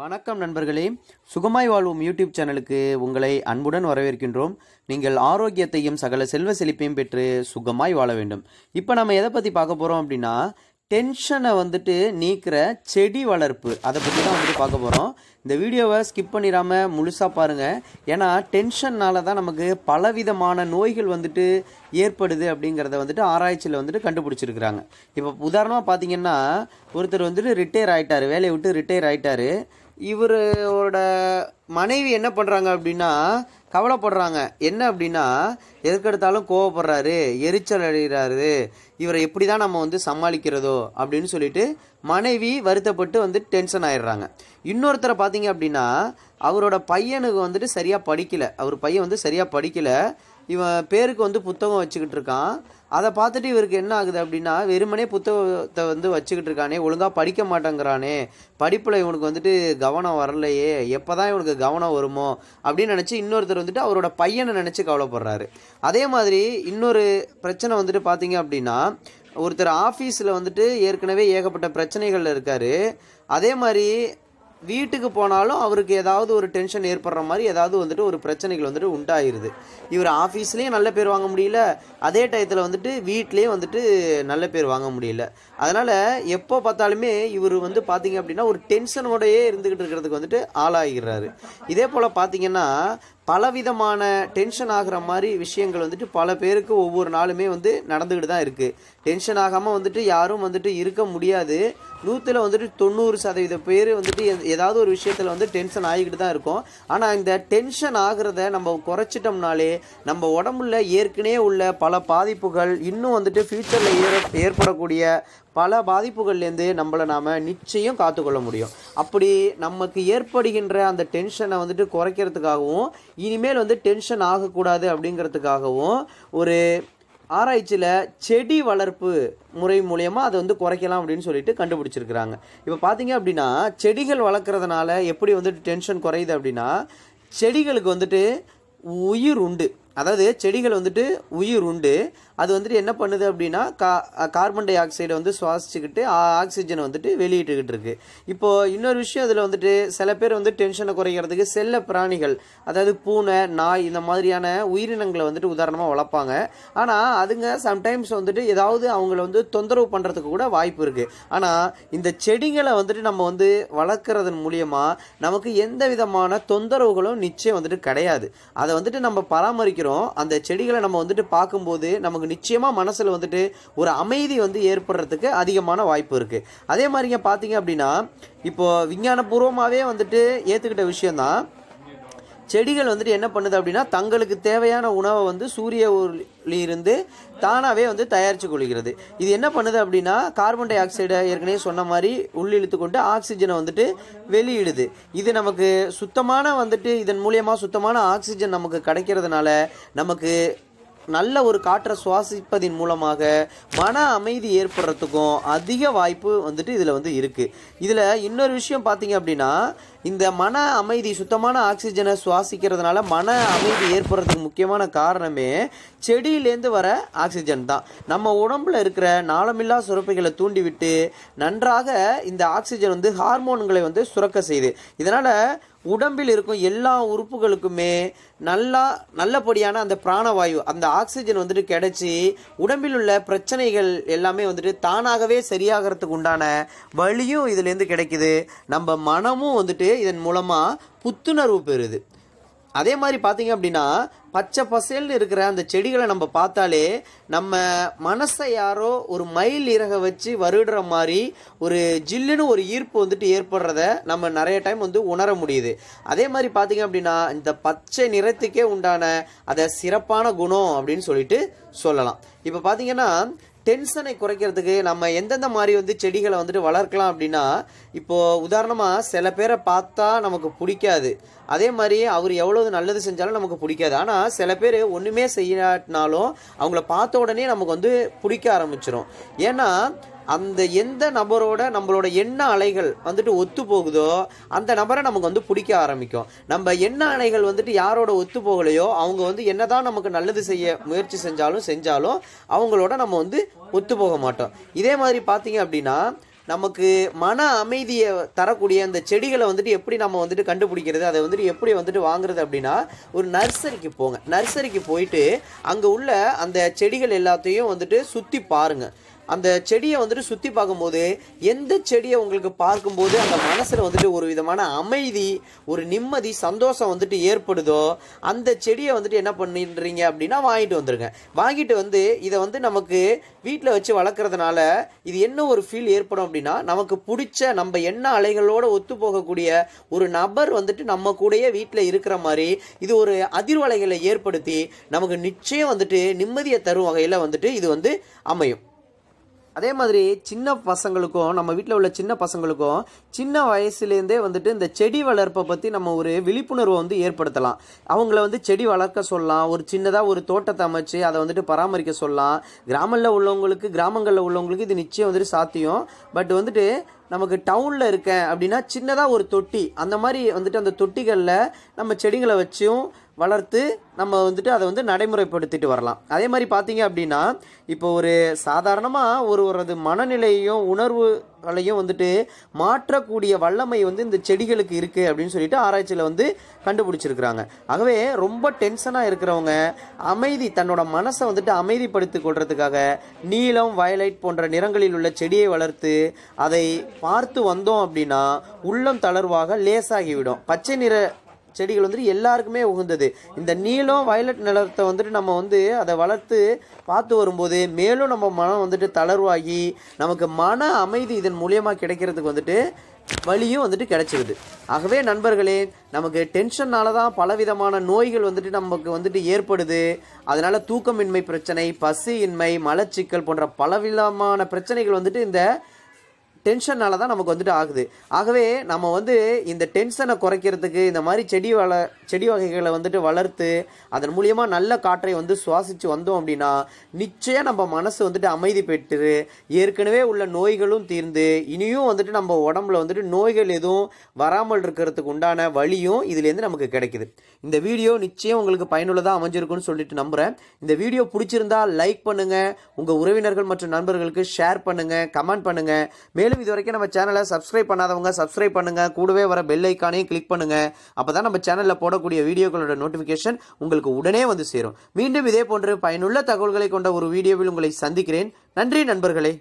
வணக்கம் நண்பர்களே சுகமாய் வாழ்வும் யூடியூப் சேனலுக்கு உங்களை அன்புடன் வரவேற்கின்றோம் நீங்கள் ஆரோக்கியத்தையும் சகல செல்வ செழிப்பையும் பெற்று சுகமாய் வாழ வேண்டும் இப்போ நம்ம எதை பற்றி பார்க்க போகிறோம் அப்படின்னா டென்ஷனை வந்துட்டு நீக்கிற செடி வளர்ப்பு அதை பற்றி தான் வந்துட்டு பார்க்க போகிறோம் இந்த வீடியோவை ஸ்கிப் பண்ணிடாமல் முழுசாக பாருங்கள் ஏன்னா டென்ஷன்னால் தான் நமக்கு பலவிதமான நோய்கள் வந்துட்டு ஏற்படுது அப்படிங்கிறத வந்துட்டு ஆராய்ச்சியில் வந்துட்டு கண்டுபிடிச்சிருக்கிறாங்க இப்போ உதாரணமாக பார்த்தீங்கன்னா ஒருத்தர் வந்துட்டு ரிட்டையர் ஆகிட்டார் வேலையை விட்டு ரிட்டையர் ஆகிட்டாரு இவரோட மனைவி என்ன பண்ணுறாங்க அப்படின்னா கவலைப்படுறாங்க என்ன அப்படின்னா எதுக்கெடுத்தாலும் கோவப்படுறாரு எரிச்சல் அடைகிறாரு இவரை எப்படி தான் நம்ம வந்து சமாளிக்கிறதோ அப்படின்னு சொல்லிட்டு மனைவி வருத்தப்பட்டு வந்து டென்ஷன் ஆயிடுறாங்க இன்னொருத்தரை பார்த்தீங்க அப்படின்னா அவரோட பையனுக்கு வந்துட்டு சரியாக படிக்கலை அவர் பையன் வந்து சரியாக படிக்கலை இவன் பேருக்கு வந்து புத்தகம் வச்சுக்கிட்டு இருக்கான் அதை பார்த்துட்டு இவருக்கு என்ன ஆகுது அப்படின்னா வெறுமனே புத்தகத்தை வந்து வச்சுக்கிட்டு இருக்கானே ஒழுங்காக படிக்க மாட்டேங்கிறானே படிப்பில் இவனுக்கு வந்துட்டு கவனம் வரலையே எப்போ தான் இவனுக்கு கவனம் வருமோ அப்படின்னு நினச்சி இன்னொருத்தர் வந்துட்டு அவரோட பையனை நினச்சி கவலைப்படுறாரு அதே மாதிரி இன்னொரு பிரச்சனை வந்துட்டு பார்த்தீங்க அப்படின்னா ஒருத்தர் ஆஃபீஸில் வந்துட்டு ஏற்கனவே ஏகப்பட்ட பிரச்சனைகள் இருக்கார் அதே மாதிரி வீட்டுக்கு போனாலும் அவருக்கு ஏதாவது ஒரு டென்ஷன் ஏற்படுற மாதிரி ஏதாவது வந்துட்டு ஒரு பிரச்சனைகள் வந்துட்டு உண்டாயிருது இவர் ஆஃபீஸ்லேயும் நல்ல பேர் வாங்க முடியல அதே டயத்தில் வந்துட்டு வீட்லேயும் வந்துட்டு நல்ல பேர் வாங்க முடியல அதனால் எப்போ பார்த்தாலுமே இவர் வந்து பார்த்திங்க அப்படின்னா ஒரு டென்ஷனோடையே இருந்துக்கிட்டு இருக்கிறதுக்கு வந்துட்டு ஆளாகிறாரு இதே போல் பார்த்திங்கன்னா பலவிதமான டென்ஷன் ஆகிற மாதிரி விஷயங்கள் வந்துட்டு பல பேருக்கு ஒவ்வொரு நாளுமே வந்து நடந்துக்கிட்டு தான் இருக்குது டென்ஷன் ஆகாமல் வந்துட்டு யாரும் வந்துட்டு இருக்க முடியாது நூற்றில் வந்துட்டு தொண்ணூறு சதவீத பேர் வந்துட்டு ஏதாவது ஒரு விஷயத்தில் வந்து டென்ஷன் ஆகிக்கிட்டு தான் இருக்கும் ஆனால் இந்த டென்ஷன் ஆகிறத நம்ம குறைச்சிட்டோம்னாலே நம்ம உடம்புல ஏற்கனவே உள்ள பல பாதிப்புகள் இன்னும் வந்துட்டு ஃப்யூச்சரில் ஏற ஏற்படக்கூடிய பல பாதிப்புகள்லேருந்து நம்மளை நாம் நிச்சயம் காத்துக்கொள்ள முடியும் அப்படி நமக்கு ஏற்படுகின்ற அந்த டென்ஷனை வந்துட்டு குறைக்கிறதுக்காகவும் இனிமேல் வந்து டென்ஷன் ஆகக்கூடாது அப்படிங்கிறதுக்காகவும் ஒரு ஆராய்ச்சியில் செடி வளர்ப்பு முறை மூலயமா அதை வந்து குறைக்கலாம் அப்படின்னு சொல்லிட்டு கண்டுபிடிச்சிருக்கிறாங்க இப்போ பார்த்தீங்க அப்படின்னா செடிகள் வளர்க்குறதுனால எப்படி வந்துட்டு டென்ஷன் குறையுது அப்படின்னா செடிகளுக்கு வந்துட்டு உயிர் உண்டு அதாவது செடிகள் வந்துட்டு உயிர் உண்டு அது வந்துட்டு என்ன பண்ணுது அப்படின்னா கா கார்பன் டை ஆக்சைடை வந்து சுவாசிச்சுக்கிட்டு ஆக்சிஜனை வந்துட்டு வெளியிட்டுக்கிட்டு இருக்குது இப்போது இன்னொரு விஷயம் அதில் வந்துட்டு சில பேர் வந்து டென்ஷனை குறைக்கிறதுக்கு செல்ல பிராணிகள் அதாவது பூனை நாய் இந்த மாதிரியான உயிரினங்களை வந்துட்டு உதாரணமாக வளர்ப்பாங்க ஆனால் அதுங்க சம்டைம்ஸ் வந்துட்டு ஏதாவது அவங்கள வந்து தொந்தரவு பண்ணுறதுக்கு கூட வாய்ப்பு இருக்குது ஆனால் இந்த செடிகளை வந்துட்டு நம்ம வந்து வளர்க்குறதன் மூலியமாக நமக்கு எந்த விதமான தொந்தரவுகளும் நிச்சயம் வந்துட்டு கிடையாது அதை வந்துட்டு நம்ம பராமரிக்க வைக்கிறோம் அந்த செடிகளை நம்ம வந்துட்டு பார்க்கும்போது நமக்கு நிச்சயமாக மனசில் வந்துட்டு ஒரு அமைதி வந்து ஏற்படுறதுக்கு அதிகமான வாய்ப்பு இருக்குது அதே மாதிரிங்க பார்த்தீங்க அப்படின்னா இப்போது விஞ்ஞானபூர்வமாகவே வந்துட்டு ஏற்றுக்கிட்ட விஷயந்தான் செடிகள் வந்துட்டு என்ன பண்ணுது அப்படின்னா தங்களுக்கு தேவையான உணவை வந்து சூரிய இருந்து தானாகவே வந்து தயாரித்து கொள்கிறது இது என்ன பண்ணுது அப்படின்னா கார்பன் டை ஆக்சைடை ஏற்கனவே சொன்ன மாதிரி உள்ளிழுத்து கொண்டு ஆக்சிஜனை வந்துட்டு வெளியிடுது இது நமக்கு சுத்தமான வந்துட்டு இதன் மூலியமாக சுத்தமான ஆக்சிஜன் நமக்கு கிடைக்கிறதுனால நமக்கு நல்ல ஒரு காற்றை சுவாசிப்பதின் மூலமாக மன அமைதி ஏற்படுறதுக்கும் அதிக வாய்ப்பு வந்துட்டு இதில் வந்து இருக்குது இதில் இன்னொரு விஷயம் பார்த்தீங்க அப்படின்னா இந்த மன அமைதி சுத்தமான ஆக்சிஜனை சுவாசிக்கிறதுனால மன அமைதி ஏற்படுறதுக்கு முக்கியமான காரணமே செடியிலேருந்து வர ஆக்சிஜன் தான் நம்ம உடம்புல இருக்கிற நாளமில்லா சுரப்பிகளை தூண்டிவிட்டு நன்றாக இந்த ஆக்சிஜன் வந்து ஹார்மோன்களை வந்து சுரக்க செய்யுது இதனால் உடம்பில் இருக்கும் எல்லா உறுப்புகளுக்குமே நல்லா நல்லபடியான அந்த பிராணவாயு அந்த ஆக்சிஜன் வந்துட்டு கிடச்சி உடம்பில் உள்ள பிரச்சனைகள் எல்லாமே வந்துட்டு தானாகவே சரியாகிறதுக்கு உண்டான வழியும் இதுலேருந்து கிடைக்குது நம்ம மனமும் வந்துட்டு இதன் மூலமாக புத்துணர்வு பெறுது அதே மாதிரி பார்த்தீங்க அப்படின்னா பச்சை பசேல்னு இருக்கிற அந்த செடிகளை நம்ம பார்த்தாலே நம்ம மனசை யாரோ ஒரு மயில் இறக வச்சு வருடுற மாதிரி ஒரு ஜில்லுன்னு ஒரு ஈர்ப்பு வந்துட்டு ஏற்படுறத நம்ம நிறைய டைம் வந்து உணர முடியுது அதே மாதிரி பார்த்தீங்க அப்படின்னா இந்த பச்சை நிறத்துக்கே உண்டான அதை சிறப்பான குணம் அப்படின்னு சொல்லிட்டு சொல்லலாம் இப்போ பார்த்தீங்கன்னா டென்ஷனை குறைக்கிறதுக்கு நம்ம எந்தெந்த மாதிரி வந்து செடிகளை வந்துட்டு வளர்க்கலாம் அப்படின்னா இப்போது உதாரணமாக சில பேரை பார்த்தா நமக்கு பிடிக்காது அதே மாதிரி அவர் எவ்வளோ நல்லது செஞ்சாலும் நமக்கு பிடிக்காது ஆனால் சில பேர் ஒன்றுமே செய்யாட்டினாலும் அவங்கள பார்த்த உடனே நமக்கு வந்து பிடிக்க ஆரம்பிச்சிடும் ஏன்னா அந்த எந்த நபரோட நம்மளோட எண்ண அலைகள் வந்துட்டு ஒத்து போகுதோ அந்த நபரை நமக்கு வந்து பிடிக்க ஆரம்பிக்கும் நம்ம எண்ண அலைகள் வந்துட்டு யாரோட ஒத்து போகலையோ அவங்க வந்து என்னதான் நமக்கு நல்லது செய்ய முயற்சி செஞ்சாலும் செஞ்சாலும் அவங்களோட நம்ம வந்து ஒத்து போக மாட்டோம் இதே மாதிரி பார்த்தீங்க அப்படின்னா நமக்கு மன அமைதியை தரக்கூடிய அந்த செடிகளை வந்துட்டு எப்படி நம்ம வந்துட்டு கண்டுபிடிக்கிறது அதை வந்துட்டு எப்படி வந்துட்டு வாங்குறது அப்படின்னா ஒரு நர்சரிக்கு போங்க நர்சரிக்கு போயிட்டு அங்கே உள்ள அந்த செடிகள் எல்லாத்தையும் வந்துட்டு சுற்றி பாருங்கள் அந்த செடியை வந்துட்டு சுற்றி பார்க்கும்போது எந்த செடியை உங்களுக்கு பார்க்கும்போது அந்த மனசில் வந்துட்டு ஒரு விதமான அமைதி ஒரு நிம்மதி சந்தோஷம் வந்துட்டு ஏற்படுதோ அந்த செடியை வந்துட்டு என்ன பண்ணுறீங்க அப்படின்னா வாங்கிட்டு வந்துருங்க வாங்கிட்டு வந்து இதை வந்து நமக்கு வீட்டில் வச்சு வளர்க்குறதுனால இது என்ன ஒரு ஃபீல் ஏற்படும் அப்படின்னா நமக்கு பிடிச்ச நம்ம எண்ண அலைகளோடு ஒத்து போகக்கூடிய ஒரு நபர் வந்துட்டு நம்ம கூடயே வீட்டில் இருக்கிற மாதிரி இது ஒரு அதிர்வலைகளை ஏற்படுத்தி நமக்கு நிச்சயம் வந்துட்டு நிம்மதியை தரும் வகையில் வந்துட்டு இது வந்து அமையும் அதே மாதிரி சின்ன பசங்களுக்கும் நம்ம வீட்டில் உள்ள சின்ன பசங்களுக்கும் சின்ன வயசுலேருந்தே வந்துட்டு இந்த செடி வளர்ப்பை பற்றி நம்ம ஒரு விழிப்புணர்வை வந்து ஏற்படுத்தலாம் அவங்கள வந்து செடி வளர்க்க சொல்லலாம் ஒரு சின்னதாக ஒரு தோட்டத்தை அமைச்சு அதை வந்துட்டு பராமரிக்க சொல்லலாம் கிராமங்களில் உள்ளவங்களுக்கு கிராமங்களில் உள்ளவங்களுக்கு இது நிச்சயம் வந்துட்டு சாத்தியம் பட் வந்துட்டு நமக்கு டவுனில் இருக்கேன் அப்படின்னா சின்னதாக ஒரு தொட்டி அந்த மாதிரி வந்துட்டு அந்த தொட்டிகளில் நம்ம செடிகளை வச்சும் வளர்த்து நம்ம வந்துட்டு அதை வந்து நடைமுறைப்படுத்திட்டு வரலாம் அதே மாதிரி பார்த்தீங்க அப்படின்னா இப்போ ஒரு சாதாரணமாக ஒரு ஒரு மனநிலையையும் உணர்வுகளையும் வந்துட்டு மாற்றக்கூடிய வல்லமை வந்து இந்த செடிகளுக்கு இருக்குது அப்படின்னு சொல்லிட்டு ஆராய்ச்சியில் வந்து கண்டுபிடிச்சிருக்கிறாங்க ஆகவே ரொம்ப டென்ஷனாக இருக்கிறவங்க அமைதி தன்னோட மனசை வந்துட்டு அமைதிப்படுத்தி கொள்றதுக்காக நீலம் வயலைட் போன்ற நிறங்களில் உள்ள செடியை வளர்த்து அதை பார்த்து வந்தோம் அப்படின்னா உள்ளம் தளர்வாக லேசாகிவிடும் பச்சை நிற செடிகள் வந்துட்டு எல்லாருக்குமே உகந்தது இந்த நீளம் வயலட் நிலத்தை வந்துட்டு நம்ம வந்து அதை வளர்த்து பார்த்து வரும்போது மேலும் நம்ம மனம் வந்துட்டு தளர்வாகி நமக்கு மன அமைதி இதன் மூலியமாக கிடைக்கிறதுக்கு வந்துட்டு வழியும் வந்துட்டு கிடைச்சிருது ஆகவே நண்பர்களே நமக்கு டென்ஷனால தான் பலவிதமான நோய்கள் வந்துட்டு நமக்கு வந்துட்டு ஏற்படுது அதனால் தூக்கமின்மை பிரச்சனை பசியின்மை இன்மை மலச்சிக்கல் போன்ற பலவிதமான பிரச்சனைகள் வந்துட்டு இந்த டென்ஷனால தான் நமக்கு வந்துட்டு ஆகுது ஆகவே நம்ம வந்து இந்த டென்ஷனை குறைக்கிறதுக்கு இந்த மாதிரி செடி வள செடி வகைகளை வந்துட்டு வளர்த்து அதன் மூலியமாக நல்ல காற்றை வந்து சுவாசித்து வந்தோம் அப்படின்னா நிச்சயம் நம்ம மனசு வந்துட்டு அமைதி பெற்று ஏற்கனவே உள்ள நோய்களும் தீர்ந்து இனியும் வந்துட்டு நம்ம உடம்புல வந்துட்டு நோய்கள் எதுவும் வராமல் இருக்கிறதுக்கு உண்டான வழியும் இதுலேருந்து நமக்கு கிடைக்குது இந்த வீடியோ நிச்சயம் உங்களுக்கு பயனுள்ளதாக அமைஞ்சிருக்குன்னு சொல்லிட்டு நம்புகிறேன் இந்த வீடியோ பிடிச்சிருந்தா லைக் பண்ணுங்கள் உங்கள் உறவினர்கள் மற்றும் நண்பர்களுக்கு ஷேர் பண்ணுங்கள் கமெண்ட் பண்ணுங்கள் மேலும் மேலும் இது வரைக்கும் நம்ம சேனலை சப்ஸ்கிரைப் பண்ணாதவங்க சப்ஸ்கிரைப் பண்ணுங்கள் கூடவே வர பெல் ஐக்கானையும் கிளிக் பண்ணுங்கள் அப்போ தான் நம்ம சேனலில் போடக்கூடிய வீடியோக்களோட நோட்டிஃபிகேஷன் உங்களுக்கு உடனே வந்து சேரும் மீண்டும் இதே போன்று பயனுள்ள தகவல்களை கொண்ட ஒரு வீடியோவில் உங்களை சந்திக்கிறேன் நன்றி நண்பர்களே